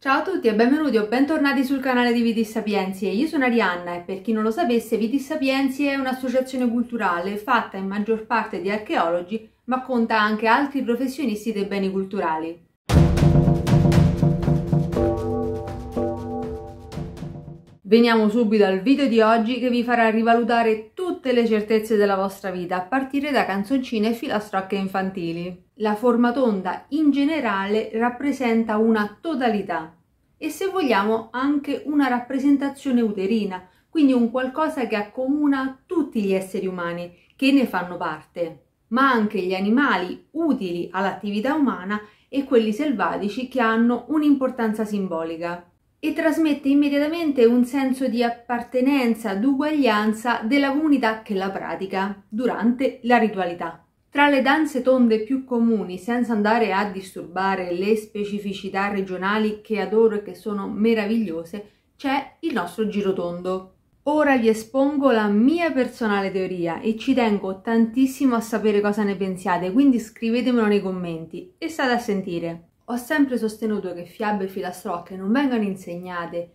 Ciao a tutti e benvenuti o bentornati sul canale di Vitis Sapienzie. Io sono Arianna e per chi non lo sapesse Vitis Sapienzie è un'associazione culturale fatta in maggior parte di archeologi ma conta anche altri professionisti dei beni culturali. Veniamo subito al video di oggi che vi farà rivalutare tutte le certezze della vostra vita, a partire da canzoncine e filastrocche infantili. La forma tonda in generale rappresenta una totalità e se vogliamo anche una rappresentazione uterina, quindi un qualcosa che accomuna tutti gli esseri umani che ne fanno parte, ma anche gli animali utili all'attività umana e quelli selvatici che hanno un'importanza simbolica e trasmette immediatamente un senso di appartenenza, d'uguaglianza della comunità che la pratica durante la ritualità. Tra le danze tonde più comuni, senza andare a disturbare le specificità regionali che adoro e che sono meravigliose, c'è il nostro girotondo. Ora vi espongo la mia personale teoria e ci tengo tantissimo a sapere cosa ne pensiate, quindi scrivetemelo nei commenti e state a sentire. Ho sempre sostenuto che fiabe e filastrocche non vengano insegnate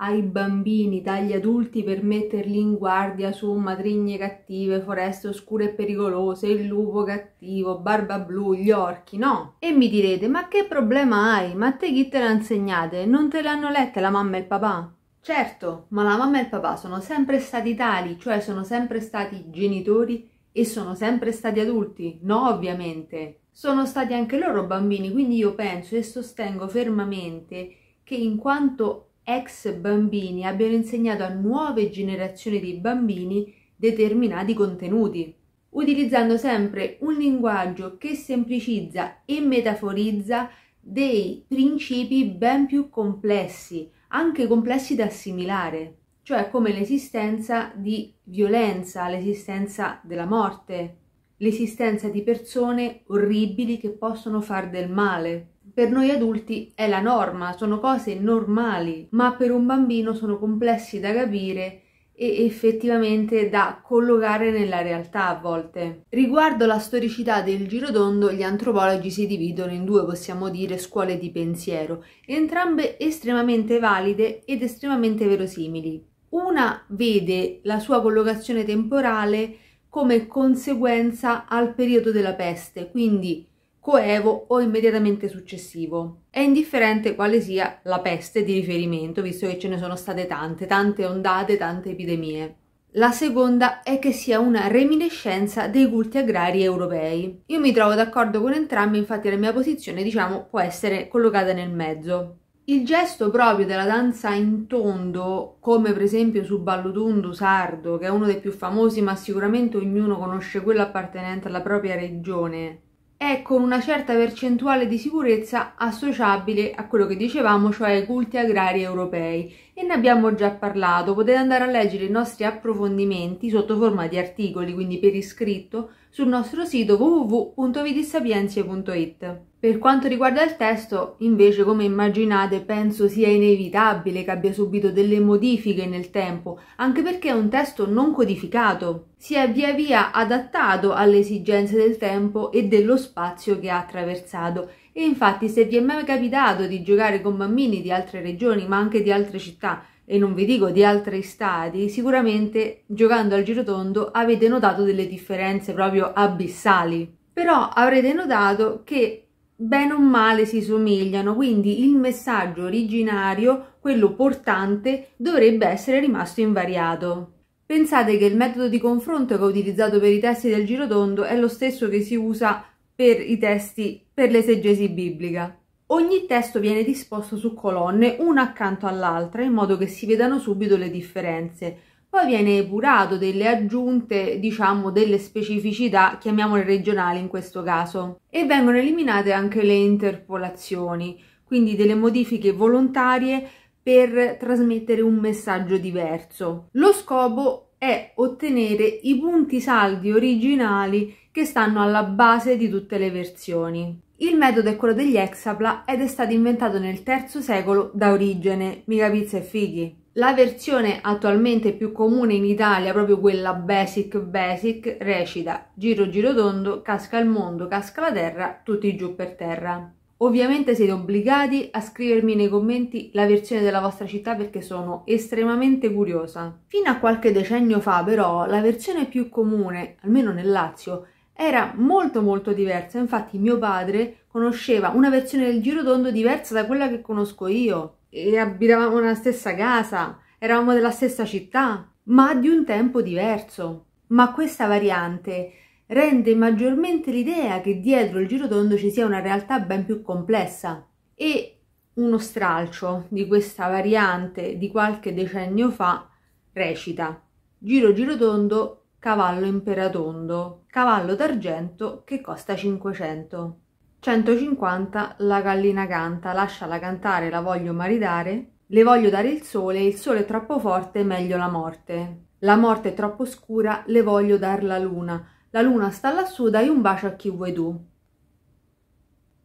ai bambini dagli adulti per metterli in guardia su madrigne cattive, foreste oscure e pericolose, il lupo cattivo, barba blu, gli orchi, no. E mi direte, ma che problema hai? Ma te chi te l'ha insegnate? Non te le hanno lette la mamma e il papà? Certo, ma la mamma e il papà sono sempre stati tali, cioè sono sempre stati genitori e sono sempre stati adulti, no ovviamente sono stati anche loro bambini, quindi io penso e sostengo fermamente che in quanto ex bambini abbiano insegnato a nuove generazioni di bambini determinati contenuti, utilizzando sempre un linguaggio che semplicizza e metaforizza dei principi ben più complessi, anche complessi da assimilare, cioè come l'esistenza di violenza, l'esistenza della morte, l'esistenza di persone orribili che possono far del male. Per noi adulti è la norma, sono cose normali, ma per un bambino sono complessi da capire e effettivamente da collocare nella realtà a volte. Riguardo la storicità del girodondo, gli antropologi si dividono in due, possiamo dire, scuole di pensiero, entrambe estremamente valide ed estremamente verosimili. Una vede la sua collocazione temporale come conseguenza al periodo della peste, quindi coevo o immediatamente successivo. È indifferente quale sia la peste di riferimento, visto che ce ne sono state tante, tante ondate, tante epidemie. La seconda è che sia una reminiscenza dei culti agrari europei. Io mi trovo d'accordo con entrambi, infatti la mia posizione, diciamo, può essere collocata nel mezzo. Il gesto proprio della danza in tondo, come per esempio su tondo Sardo, che è uno dei più famosi, ma sicuramente ognuno conosce quello appartenente alla propria regione, è con una certa percentuale di sicurezza associabile a quello che dicevamo, cioè ai culti agrari europei. E ne abbiamo già parlato, potete andare a leggere i nostri approfondimenti sotto forma di articoli, quindi per iscritto, sul nostro sito www.vidisapienzie.it. Per quanto riguarda il testo, invece, come immaginate, penso sia inevitabile che abbia subito delle modifiche nel tempo, anche perché è un testo non codificato. Si è via via adattato alle esigenze del tempo e dello spazio che ha attraversato. E infatti, se vi è mai capitato di giocare con bambini di altre regioni, ma anche di altre città, e non vi dico di altri stati, sicuramente giocando al girotondo avete notato delle differenze proprio abissali. Però avrete notato che bene o male si somigliano, quindi il messaggio originario, quello portante, dovrebbe essere rimasto invariato. Pensate che il metodo di confronto che ho utilizzato per i testi del girotondo è lo stesso che si usa per i testi per l'esegesi biblica. Ogni testo viene disposto su colonne, una accanto all'altra, in modo che si vedano subito le differenze poi viene epurato delle aggiunte, diciamo, delle specificità, chiamiamole regionali in questo caso, e vengono eliminate anche le interpolazioni, quindi delle modifiche volontarie per trasmettere un messaggio diverso. Lo scopo è ottenere i punti saldi originali che stanno alla base di tutte le versioni. Il metodo è quello degli hexapla ed è stato inventato nel III secolo da Origene, mica pizza e fighi. La versione attualmente più comune in Italia, proprio quella basic basic, recita giro giro tondo, casca il mondo, casca la terra, tutti giù per terra. Ovviamente siete obbligati a scrivermi nei commenti la versione della vostra città perché sono estremamente curiosa. Fino a qualche decennio fa però la versione più comune, almeno nel Lazio, era molto molto diversa, infatti mio padre conosceva una versione del giro tondo diversa da quella che conosco io e abitavamo nella stessa casa, eravamo della stessa città, ma di un tempo diverso. Ma questa variante rende maggiormente l'idea che dietro il girotondo ci sia una realtà ben più complessa e uno stralcio di questa variante di qualche decennio fa recita Giro girotondo, cavallo imperatondo, cavallo d'argento che costa 500. 150 la gallina canta, lasciala cantare, la voglio maridare, le voglio dare il sole, il sole è troppo forte, meglio la morte. La morte è troppo scura, le voglio dar la luna. La luna sta lassù, dai un bacio a chi vuoi tu.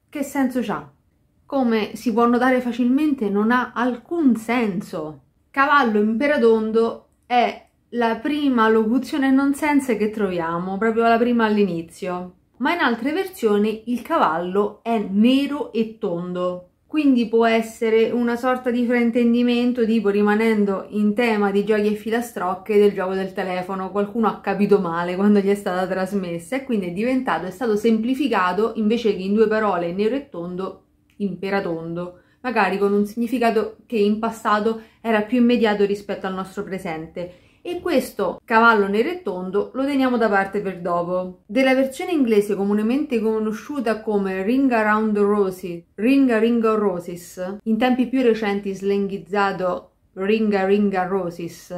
Che senso c'ha? Come si può notare facilmente, non ha alcun senso. Cavallo imperadondo è la prima locuzione non sense che troviamo, proprio la prima all'inizio ma in altre versioni il cavallo è nero e tondo. Quindi può essere una sorta di fraintendimento, tipo rimanendo in tema di giochi e filastrocche del gioco del telefono, qualcuno ha capito male quando gli è stata trasmessa e quindi è diventato, è stato semplificato invece che in due parole nero e tondo, imperatondo, magari con un significato che in passato era più immediato rispetto al nostro presente e questo cavallo nero e tondo lo teniamo da parte per dopo. Della versione inglese comunemente conosciuta come Ring Around Roses, Ring Ringa Roses, in tempi più recenti slengizzato Ring Ringa Roses,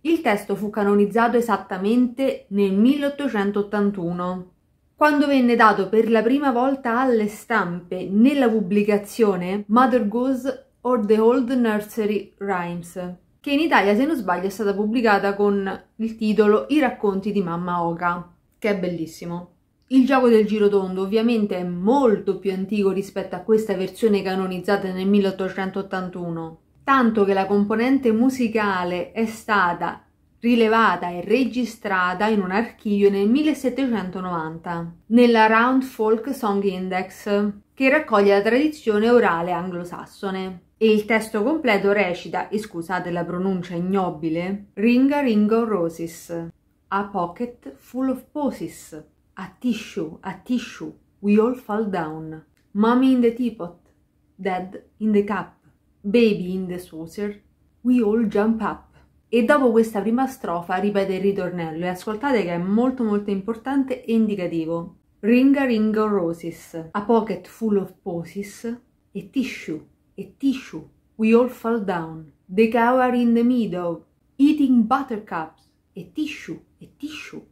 il testo fu canonizzato esattamente nel 1881. Quando venne dato per la prima volta alle stampe nella pubblicazione Mother Goose or the Old Nursery Rhymes, che in Italia, se non sbaglio, è stata pubblicata con il titolo I racconti di Mamma Oka, che è bellissimo. Il gioco del girotondo ovviamente è molto più antico rispetto a questa versione canonizzata nel 1881, tanto che la componente musicale è stata rilevata e registrata in un archivio nel 1790, nella Round Folk Song Index, che raccoglie la tradizione orale anglosassone. E il testo completo recita, e scusate la pronuncia ignobile, Ringa Ringo Roses, a pocket full of posies, a tissue, a tissue, we all fall down, mommy in the teapot, dad in the cup, baby in the saucer, we all jump up. E dopo questa prima strofa ripete il ritornello e ascoltate che è molto molto importante e indicativo. Ringa ringo roses, a pocket full of posies e tissue a tissue. We all fell down. The cow in the meadow, eating buttercups. A tissue, a tissue.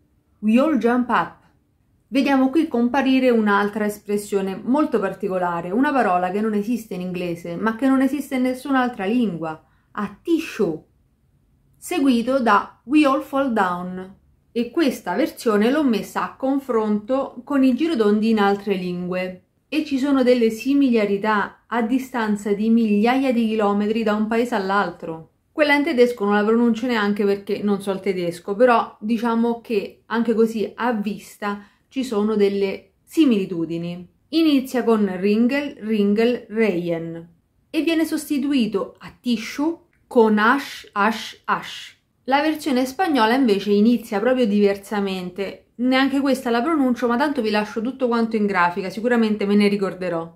We all jump up. Vediamo qui comparire un'altra espressione molto particolare, una parola che non esiste in inglese, ma che non esiste in nessun'altra lingua. A tissue. Seguito da We all fall down. E questa versione l'ho messa a confronto con i girodonti in altre lingue e ci sono delle similarità a distanza di migliaia di chilometri da un paese all'altro. Quella in tedesco non la pronuncio neanche perché non so il tedesco, però diciamo che anche così a vista ci sono delle similitudini. Inizia con Ringel, Ringel, Reyen e viene sostituito a tissue con Ash, Ash, Ash. La versione spagnola invece inizia proprio diversamente Neanche questa la pronuncio, ma tanto vi lascio tutto quanto in grafica, sicuramente me ne ricorderò.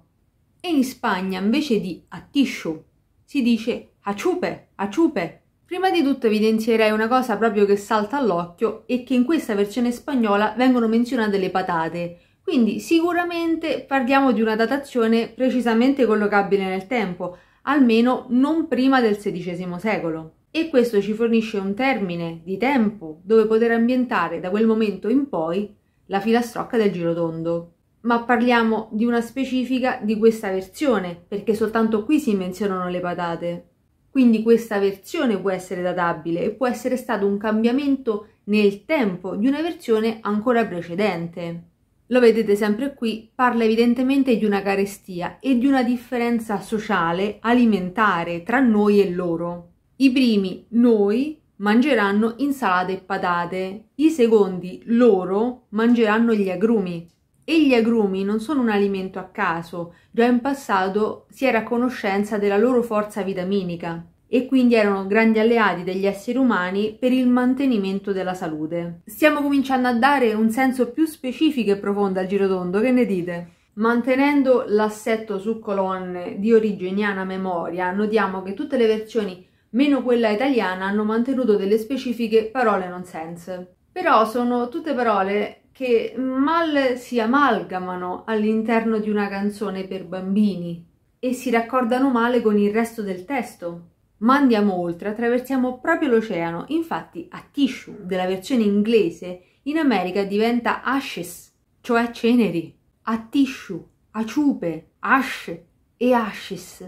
E in Spagna invece di a attisciu si dice aciupe, aciupe. Prima di tutto evidenzierei una cosa proprio che salta all'occhio e che in questa versione spagnola vengono menzionate le patate, quindi sicuramente parliamo di una datazione precisamente collocabile nel tempo, almeno non prima del XVI secolo e questo ci fornisce un termine di tempo dove poter ambientare da quel momento in poi la filastrocca del girotondo. Ma parliamo di una specifica di questa versione, perché soltanto qui si menzionano le patate. Quindi questa versione può essere databile e può essere stato un cambiamento nel tempo di una versione ancora precedente. Lo vedete sempre qui, parla evidentemente di una carestia e di una differenza sociale alimentare tra noi e loro. I primi, noi, mangeranno insalate e patate. I secondi, loro, mangeranno gli agrumi. E gli agrumi non sono un alimento a caso, già in passato si era a conoscenza della loro forza vitaminica e quindi erano grandi alleati degli esseri umani per il mantenimento della salute. Stiamo cominciando a dare un senso più specifico e profondo al girotondo, che ne dite? Mantenendo l'assetto su colonne di originiana memoria, notiamo che tutte le versioni meno quella italiana hanno mantenuto delle specifiche parole non sense. Però sono tutte parole che mal si amalgamano all'interno di una canzone per bambini e si raccordano male con il resto del testo. Ma andiamo oltre, attraversiamo proprio l'oceano. Infatti, a tissue della versione inglese in America diventa ashes, cioè ceneri. A tissue, aciupe, ash e ashes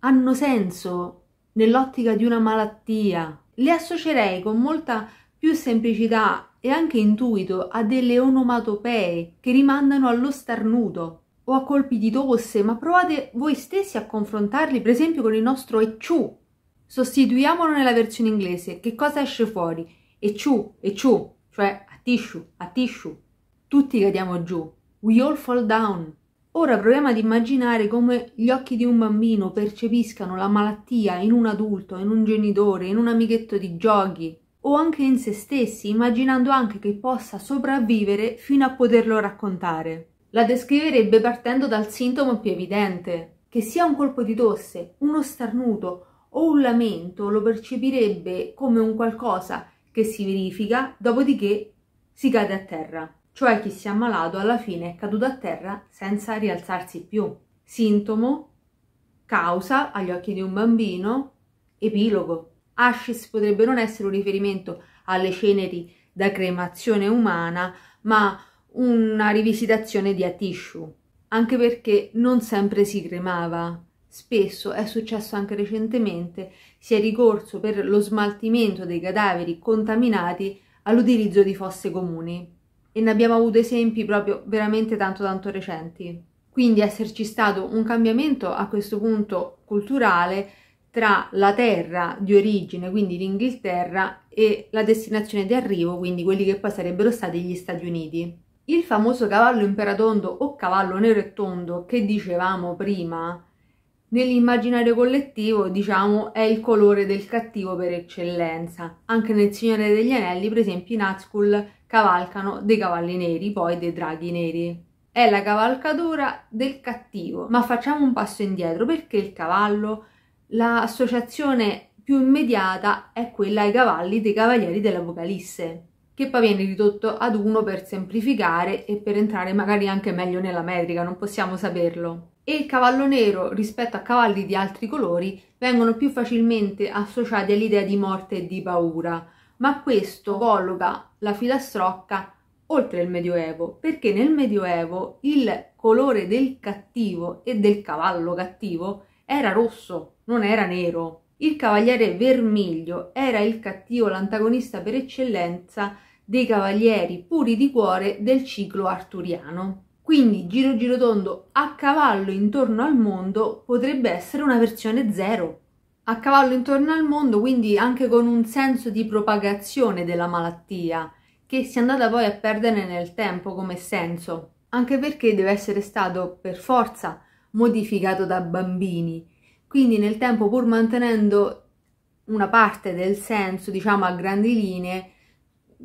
hanno senso nell'ottica di una malattia. Le associerei con molta più semplicità e anche intuito a delle onomatopee che rimandano allo starnuto o a colpi di tosse, ma provate voi stessi a confrontarli per esempio con il nostro ecciù. Sostituiamolo nella versione inglese, che cosa esce fuori? Ecciù, ecciù, cioè a tissue, a tissue. Tutti cadiamo giù, we all fall down. Ora proviamo ad immaginare come gli occhi di un bambino percepiscano la malattia in un adulto, in un genitore, in un amichetto di giochi o anche in se stessi, immaginando anche che possa sopravvivere fino a poterlo raccontare. La descriverebbe partendo dal sintomo più evidente, che sia un colpo di tosse, uno starnuto o un lamento lo percepirebbe come un qualcosa che si verifica, dopodiché si cade a terra cioè chi si è ammalato alla fine è caduto a terra senza rialzarsi più. Sintomo, causa agli occhi di un bambino, epilogo. Ashes potrebbe non essere un riferimento alle ceneri da cremazione umana, ma una rivisitazione di a tissue, anche perché non sempre si cremava. Spesso è successo anche recentemente, si è ricorso per lo smaltimento dei cadaveri contaminati all'utilizzo di fosse comuni e ne abbiamo avuto esempi proprio veramente tanto tanto recenti. Quindi esserci stato un cambiamento a questo punto culturale tra la terra di origine, quindi l'Inghilterra, e la destinazione di arrivo, quindi quelli che poi sarebbero stati gli Stati Uniti. Il famoso cavallo imperatondo o cavallo nero e tondo che dicevamo prima Nell'immaginario collettivo, diciamo, è il colore del cattivo per eccellenza. Anche nel Signore degli Anelli, per esempio, i Nazgul cavalcano dei cavalli neri, poi dei draghi neri. È la cavalcatura del cattivo, ma facciamo un passo indietro perché il cavallo, l'associazione più immediata è quella ai cavalli dei cavalieri dell'Apocalisse che poi viene ridotto ad 1 per semplificare e per entrare magari anche meglio nella metrica, non possiamo saperlo. E il cavallo nero rispetto a cavalli di altri colori vengono più facilmente associati all'idea di morte e di paura, ma questo colloca la filastrocca oltre il Medioevo, perché nel Medioevo il colore del cattivo e del cavallo cattivo era rosso, non era nero. Il Cavaliere Vermiglio era il cattivo, l'antagonista per eccellenza dei cavalieri puri di cuore del ciclo arturiano. Quindi Giro Girotondo a cavallo intorno al mondo potrebbe essere una versione zero. A cavallo intorno al mondo, quindi anche con un senso di propagazione della malattia, che si è andata poi a perdere nel tempo come senso, anche perché deve essere stato per forza modificato da bambini quindi nel tempo, pur mantenendo una parte del senso, diciamo a grandi linee,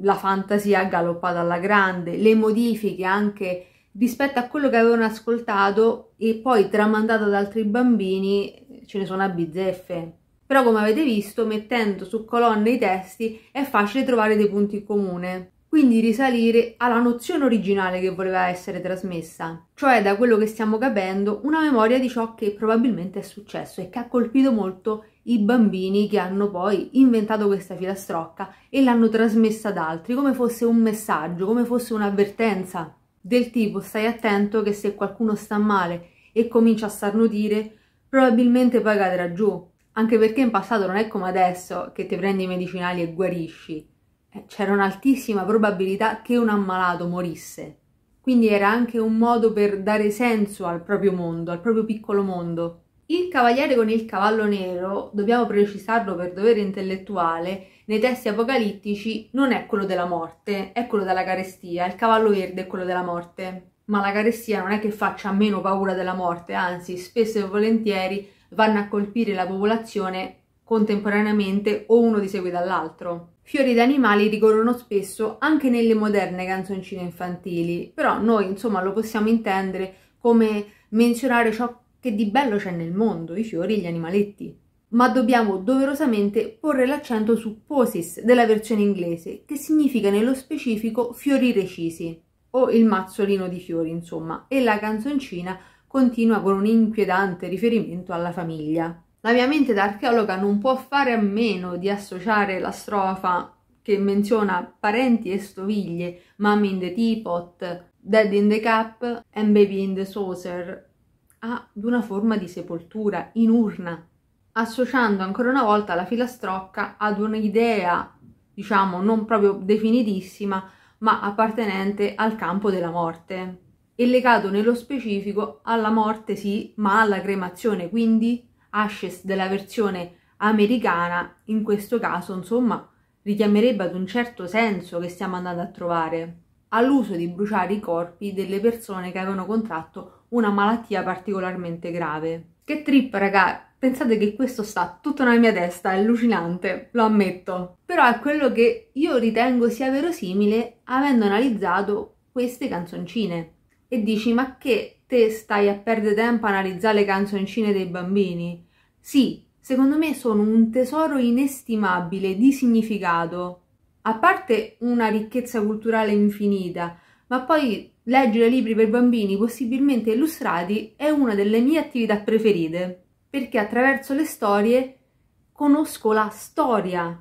la fantasia galoppata alla grande, le modifiche anche rispetto a quello che avevano ascoltato e poi tramandato ad altri bambini ce ne sono a bizzeffe. Però come avete visto, mettendo su colonne i testi è facile trovare dei punti in comune quindi risalire alla nozione originale che voleva essere trasmessa, cioè da quello che stiamo capendo una memoria di ciò che probabilmente è successo e che ha colpito molto i bambini che hanno poi inventato questa filastrocca e l'hanno trasmessa ad altri come fosse un messaggio, come fosse un'avvertenza del tipo stai attento che se qualcuno sta male e comincia a starnutire probabilmente poi cadrà giù, anche perché in passato non è come adesso che ti prendi i medicinali e guarisci eh, c'era un'altissima probabilità che un ammalato morisse. Quindi era anche un modo per dare senso al proprio mondo, al proprio piccolo mondo. Il cavaliere con il cavallo nero, dobbiamo precisarlo per dovere intellettuale, nei testi apocalittici non è quello della morte, è quello della carestia, il cavallo verde è quello della morte. Ma la carestia non è che faccia meno paura della morte, anzi spesso e volentieri vanno a colpire la popolazione contemporaneamente o uno di seguito all'altro. Fiori d'animali ricorrono spesso anche nelle moderne canzoncine infantili, però noi insomma lo possiamo intendere come menzionare ciò che di bello c'è nel mondo, i fiori e gli animaletti. Ma dobbiamo doverosamente porre l'accento su posis della versione inglese, che significa nello specifico fiori recisi, o il mazzolino di fiori insomma, e la canzoncina continua con un inquietante riferimento alla famiglia. La mia mente da archeologa non può fare a meno di associare la strofa che menziona parenti e stoviglie, mummy in the teapot, dead in the cup and baby in the saucer, ad una forma di sepoltura in urna, associando ancora una volta la filastrocca ad un'idea, diciamo, non proprio definitissima, ma appartenente al campo della morte e legato nello specifico alla morte sì, ma alla cremazione, quindi Ashes della versione americana, in questo caso, insomma, richiamerebbe ad un certo senso che stiamo andando a trovare all'uso di bruciare i corpi delle persone che avevano contratto una malattia particolarmente grave. Che trip, raga! Pensate che questo sta tutto nella mia testa, è allucinante, lo ammetto. Però è quello che io ritengo sia verosimile avendo analizzato queste canzoncine. E dici, ma che te stai a perdere tempo a analizzare le canzoncine dei bambini? Sì, secondo me sono un tesoro inestimabile di significato. A parte una ricchezza culturale infinita, ma poi leggere libri per bambini possibilmente illustrati è una delle mie attività preferite, perché attraverso le storie conosco la storia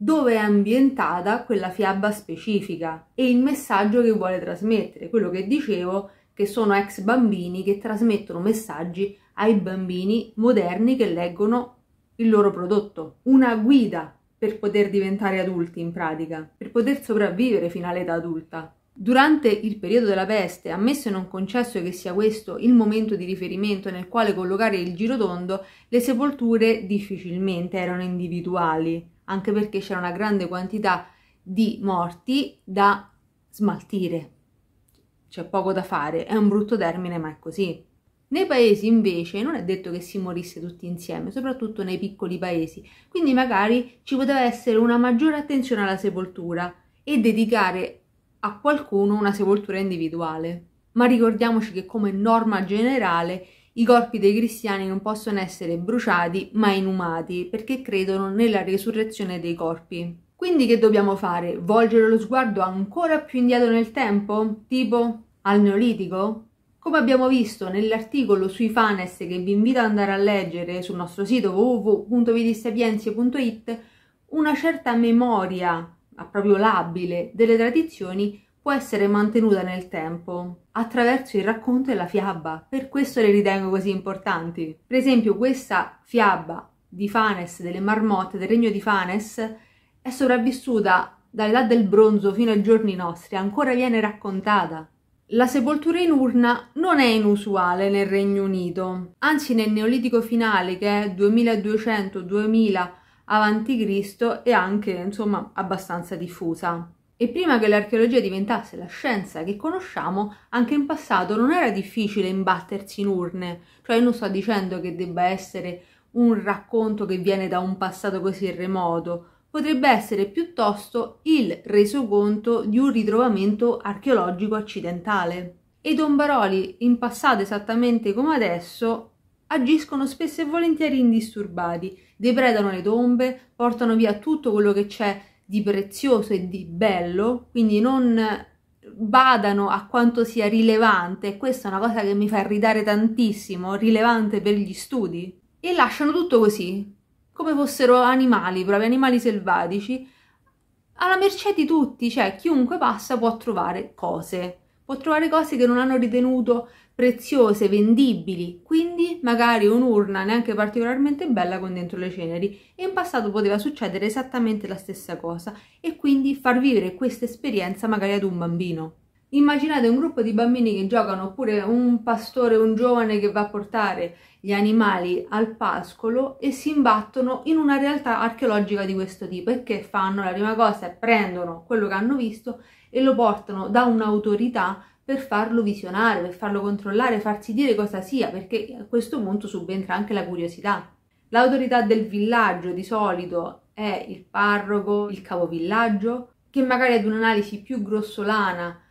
dove è ambientata quella fiaba specifica e il messaggio che vuole trasmettere. Quello che dicevo che sono ex bambini che trasmettono messaggi ai bambini moderni che leggono il loro prodotto. Una guida per poter diventare adulti in pratica, per poter sopravvivere fino all'età adulta. Durante il periodo della peste, ammesso e non concesso che sia questo il momento di riferimento nel quale collocare il girotondo, le sepolture difficilmente erano individuali, anche perché c'era una grande quantità di morti da smaltire c'è poco da fare, è un brutto termine ma è così. Nei paesi invece non è detto che si morisse tutti insieme, soprattutto nei piccoli paesi, quindi magari ci poteva essere una maggiore attenzione alla sepoltura e dedicare a qualcuno una sepoltura individuale. Ma ricordiamoci che come norma generale i corpi dei cristiani non possono essere bruciati ma inumati perché credono nella resurrezione dei corpi. Quindi che dobbiamo fare? Volgere lo sguardo ancora più indietro nel tempo? Tipo al Neolitico? Come abbiamo visto nell'articolo sui fanes che vi invito ad andare a leggere sul nostro sito www.vidisapienzie.it, una certa memoria proprio labile delle tradizioni può essere mantenuta nel tempo attraverso il racconto e la fiaba, per questo le ritengo così importanti. Per esempio questa fiaba di Fanes, delle marmotte del regno di Fanes, è sopravvissuta dall'età del bronzo fino ai giorni nostri, ancora viene raccontata. La sepoltura in urna non è inusuale nel Regno Unito, anzi nel Neolitico finale che è 2200-2000 a.C. è anche insomma abbastanza diffusa. E prima che l'archeologia diventasse la scienza che conosciamo, anche in passato non era difficile imbattersi in urne, cioè non sto dicendo che debba essere un racconto che viene da un passato così remoto, potrebbe essere piuttosto il resoconto di un ritrovamento archeologico accidentale. E Don Baroli, in passato esattamente come adesso, agiscono spesso e volentieri indisturbati, depredano le tombe, portano via tutto quello che c'è di prezioso e di bello, quindi non badano a quanto sia rilevante, questa è una cosa che mi fa ridare tantissimo, rilevante per gli studi, e lasciano tutto così, come fossero animali, proprio animali selvatici, alla mercé di tutti, cioè chiunque passa può trovare cose, può trovare cose che non hanno ritenuto preziose, vendibili, quindi magari un'urna neanche particolarmente bella con dentro le ceneri e in passato poteva succedere esattamente la stessa cosa e quindi far vivere questa esperienza magari ad un bambino. Immaginate un gruppo di bambini che giocano oppure un pastore, un giovane che va a portare gli animali al pascolo e si imbattono in una realtà archeologica di questo tipo e che fanno? La prima cosa è prendono quello che hanno visto e lo portano da un'autorità per farlo visionare, per farlo controllare, farsi dire cosa sia, perché a questo punto subentra anche la curiosità. L'autorità del villaggio di solito è il parroco, il capovillaggio, che magari ad un'analisi più grossolana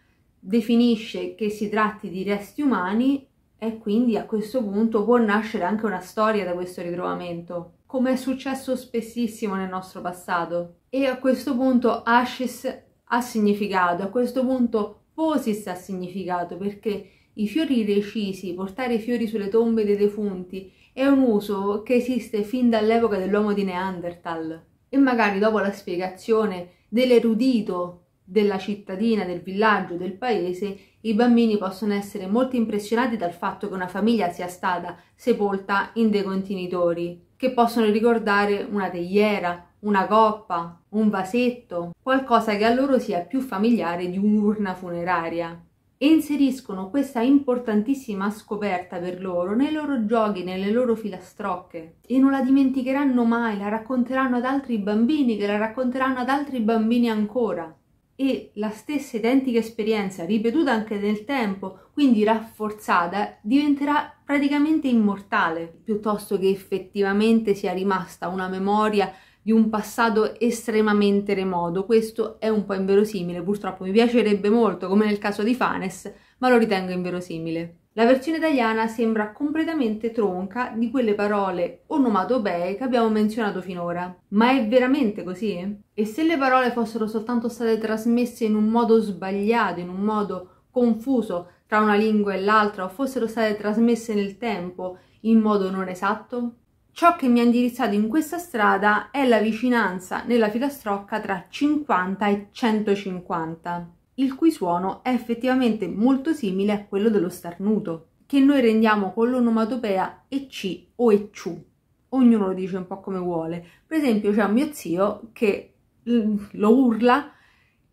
definisce che si tratti di resti umani e quindi a questo punto può nascere anche una storia da questo ritrovamento, come è successo spessissimo nel nostro passato. E a questo punto Ashis ha significato, a questo punto Posis ha significato, perché i fiori recisi, portare i fiori sulle tombe dei defunti, è un uso che esiste fin dall'epoca dell'uomo di Neanderthal. E magari dopo la spiegazione dell'erudito della cittadina, del villaggio, del paese, i bambini possono essere molto impressionati dal fatto che una famiglia sia stata sepolta in dei contenitori, che possono ricordare una tegliera, una coppa, un vasetto, qualcosa che a loro sia più familiare di un'urna funeraria. E inseriscono questa importantissima scoperta per loro nei loro giochi, nelle loro filastrocche. E non la dimenticheranno mai, la racconteranno ad altri bambini che la racconteranno ad altri bambini ancora e la stessa identica esperienza ripetuta anche nel tempo, quindi rafforzata, diventerà praticamente immortale, piuttosto che effettivamente sia rimasta una memoria di un passato estremamente remoto. Questo è un po' inverosimile, purtroppo mi piacerebbe molto, come nel caso di Fanes, ma lo ritengo inverosimile. La versione italiana sembra completamente tronca di quelle parole onomatopee che abbiamo menzionato finora. Ma è veramente così? E se le parole fossero soltanto state trasmesse in un modo sbagliato, in un modo confuso tra una lingua e l'altra, o fossero state trasmesse nel tempo in modo non esatto? Ciò che mi ha indirizzato in questa strada è la vicinanza nella filastrocca tra 50 e 150 il cui suono è effettivamente molto simile a quello dello starnuto, che noi rendiamo con l'onomatopea ecci o ecciù. Ognuno lo dice un po' come vuole. Per esempio c'è mio zio che lo urla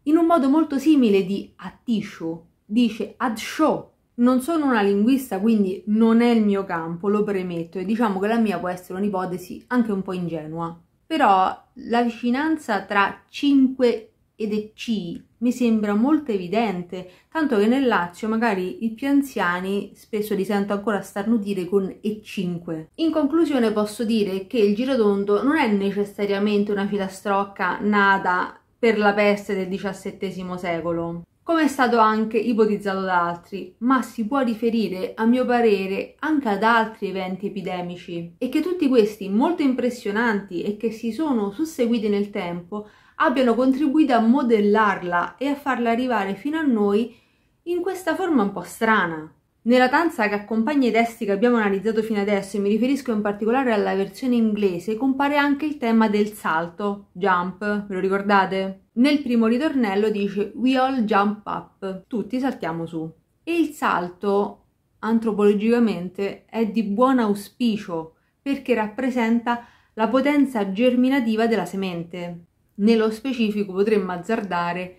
in un modo molto simile di attiscio, dice ad show. Non sono una linguista, quindi non è il mio campo, lo premetto, e diciamo che la mia può essere un'ipotesi anche un po' ingenua. Però la vicinanza tra 5 ed è C mi sembra molto evidente, tanto che nel Lazio magari i più anziani spesso li sento ancora starnutire con E5. In conclusione posso dire che il girotondo non è necessariamente una filastrocca nata per la peste del XVII secolo, come è stato anche ipotizzato da altri, ma si può riferire, a mio parere, anche ad altri eventi epidemici e che tutti questi molto impressionanti e che si sono susseguiti nel tempo abbiano contribuito a modellarla e a farla arrivare fino a noi in questa forma un po' strana. Nella danza che accompagna i testi che abbiamo analizzato fino adesso, e mi riferisco in particolare alla versione inglese, compare anche il tema del salto, jump, ve lo ricordate? Nel primo ritornello dice We all jump up, tutti saltiamo su. E il salto, antropologicamente, è di buon auspicio perché rappresenta la potenza germinativa della semente. Nello specifico potremmo azzardare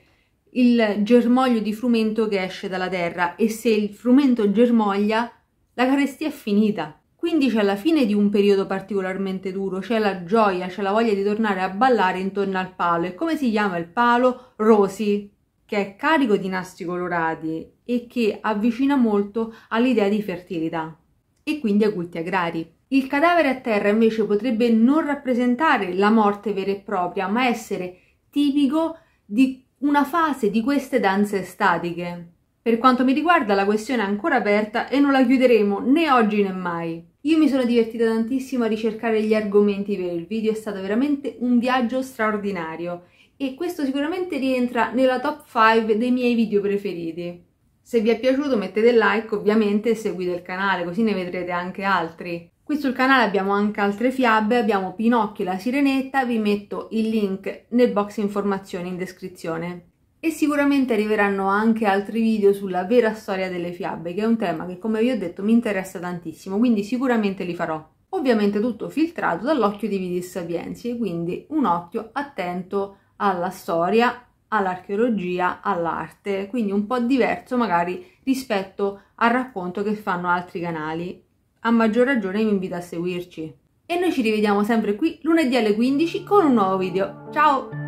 il germoglio di frumento che esce dalla terra e se il frumento germoglia la carestia è finita. Quindi c'è la fine di un periodo particolarmente duro, c'è la gioia, c'è la voglia di tornare a ballare intorno al palo. E come si chiama il palo? Rosi, che è carico di nastri colorati e che avvicina molto all'idea di fertilità e quindi a culti agrari. Il cadavere a terra invece potrebbe non rappresentare la morte vera e propria, ma essere tipico di una fase di queste danze statiche. Per quanto mi riguarda la questione è ancora aperta e non la chiuderemo né oggi né mai. Io mi sono divertita tantissimo a ricercare gli argomenti per il video, è stato veramente un viaggio straordinario e questo sicuramente rientra nella top 5 dei miei video preferiti. Se vi è piaciuto mettete like ovviamente e seguite il canale così ne vedrete anche altri. Qui sul canale abbiamo anche altre fiabe, abbiamo Pinocchio e la Sirenetta, vi metto il link nel box informazioni in descrizione. E sicuramente arriveranno anche altri video sulla vera storia delle fiabe, che è un tema che come vi ho detto mi interessa tantissimo, quindi sicuramente li farò. Ovviamente tutto filtrato dall'occhio di Vidi Sapienzi, quindi un occhio attento alla storia, all'archeologia, all'arte, quindi un po' diverso magari rispetto al racconto che fanno altri canali a maggior ragione vi invito a seguirci. E noi ci rivediamo sempre qui lunedì alle 15 con un nuovo video. Ciao!